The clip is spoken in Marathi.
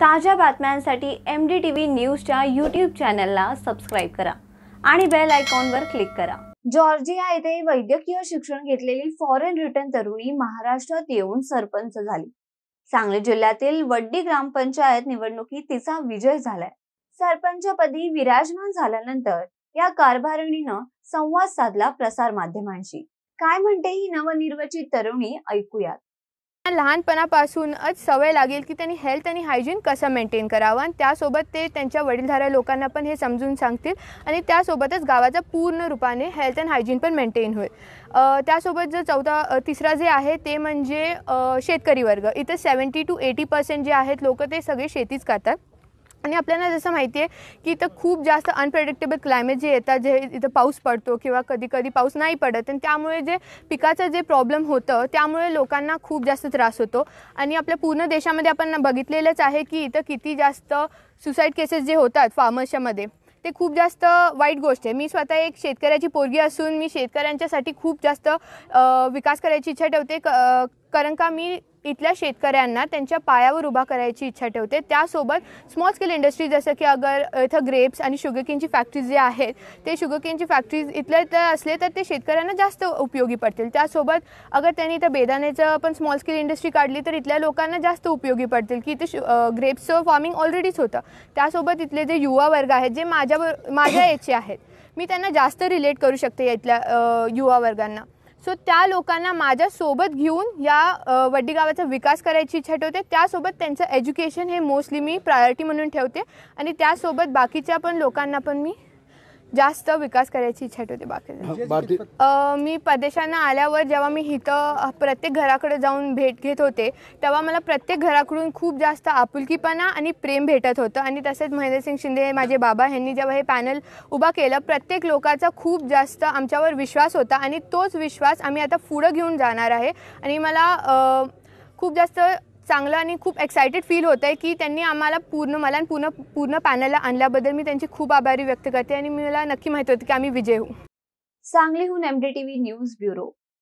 ताज्या बातम्यांसाठी एम डी टी व्ही न्यूजच्या यूट्यूब चॅनलला सबस्क्राईब करा आणि बेल आयकॉनवर क्लिक करा जॉर्जिया येथे वैद्यकीय शिक्षण घेतलेली फॉरेन रिटर्न तरुणी महाराष्ट्रात येऊन सरपंच झाली सांगली जिल्ह्यातील वड्डी ग्रामपंचायत निवडणुकीत तिचा विजय झालाय सरपंचपदी विराजमान झाल्यानंतर या कारभारणीनं संवाद साधला प्रसार माध्यमांशी काय म्हणते ही नवनिर्वचित तरुणी ऐकूयात लहानपणापासूनच सवय लागेल की त्यांनी हेल्थ आणि हायजीन कसं मेंटेन करावं आणि त्यासोबत ते त्यांच्या वडीलधाऱ्या लोकांना पण हे समजून सांगतील आणि त्यासोबतच गावाचा पूर्ण रूपाने हेल्थ अँड हायजीन पण मेंटेन होईल त्यासोबत जर चौथा तिसरा जे आहे ते म्हणजे शेतकरी वर्ग इथं सेवन्टी टू एटी पर्सेंट जे आहेत लोक ते सगळे शेतीच करतात आणि आपल्याला जसं माहिती आहे की इथं खूप जास्त अनप्रेडिक्टेबल क्लायमेट जे येतात जे इथं पाऊस पडतो किंवा कधी कधी पाऊस नाही पडत आणि त्यामुळे जे पिकाचं जे प्रॉब्लेम होतं त्यामुळे लोकांना खूप जास्त त्रास होतो आणि आपल्या पूर्ण देशामध्ये आपण बघितलेलंच आहे की इथं किती जास्त सुसाईड केसेस जे होतात फार्मर्सच्यामध्ये ते खूप जास्त वाईट गोष्ट आहे मी स्वतः एक शेतकऱ्याची पोरगी असून मी शेतकऱ्यांच्यासाठी खूप जास्त विकास करायची इच्छा ठेवते क कारण का मी इथल्या शेतकऱ्यांना त्यांच्या पायावर उभा करायची इच्छा ठेवते त्यासोबत स्मॉल स्केल इंडस्ट्री जसं की अगर इथं ग्रेप्स आणि शुगरकेनची फॅक्टरीज जे आहेत ते शुगरकेनची फॅक्टरीज इथल्या इथं असले तर ते शेतकऱ्यांना जास्त उपयोगी पडतील त्यासोबत अगर त्यांनी इथं बेदाण्याचं पण स्मॉल स्केल इंडस्ट्री काढली तर इथल्या लोकांना जास्त उपयोगी पडतील की इथे शु ग्रेप्सचं फार्मिंग ऑलरेडीच होतं त्यासोबत इथले जे युवा वर्ग आहेत जे माझ्यावर माझ्या याचे आहेत मी त्यांना जास्त रिलेट करू शकते इथल्या युवा वर्गांना सो त्या लोकांना माझ्यासोबत घेऊन या गावाचा विकास करायची इच्छा ठेवते त्यासोबत त्यांचं एज्युकेशन हे मोस्टली मी प्रायोरिटी म्हणून ठेवते आणि त्यासोबत बाकीच्या पण लोकांना पण मी जास्त विकास करायची इच्छा ठेवते बाकी मी परदेशांना आल्यावर जेव्हा मी इथं प्रत्येक घराकडे जाऊन भेट घेत होते तेव्हा मला प्रत्येक घराकडून खूप जास्त आपुलकीपणा आणि प्रेम भेटत होतं आणि तसेच महेंद्रसिंग शिंदे माझे बाबा यांनी जेव्हा हे पॅनल उभा केलं प्रत्येक लोकाचा खूप जास्त आमच्यावर विश्वास होता आणि तोच विश्वास आम्ही आता पुढं घेऊन जाणार आहे आणि मला खूप जास्त चांगलं आणि खूप एक्सायटेड फील होत आहे की त्यांनी आम्हाला पूर्ण मला पूर्ण पूर्ण पॅनलला आणल्याबद्दल मी त्यांची खूप आभारी व्यक्त करते आणि मला नक्की माहिती होती की आम्ही विजय होऊ सांगलीहून एमडी टीव्ही न्यूज ब्युरो